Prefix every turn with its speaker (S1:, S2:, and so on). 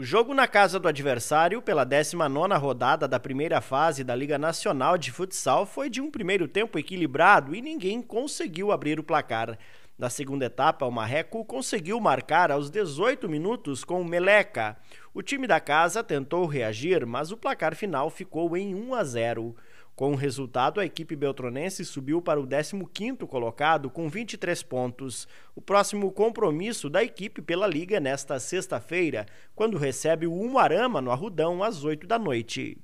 S1: O jogo na casa do adversário, pela 19 rodada da primeira fase da Liga Nacional de Futsal, foi de um primeiro tempo equilibrado e ninguém conseguiu abrir o placar. Na segunda etapa, o Marreco conseguiu marcar aos 18 minutos com o Meleca. O time da casa tentou reagir, mas o placar final ficou em 1 a 0. Com o resultado, a equipe beltronense subiu para o 15º colocado com 23 pontos. O próximo compromisso da equipe pela liga é nesta sexta-feira, quando recebe o Umarama no Arrudão às 8 da noite.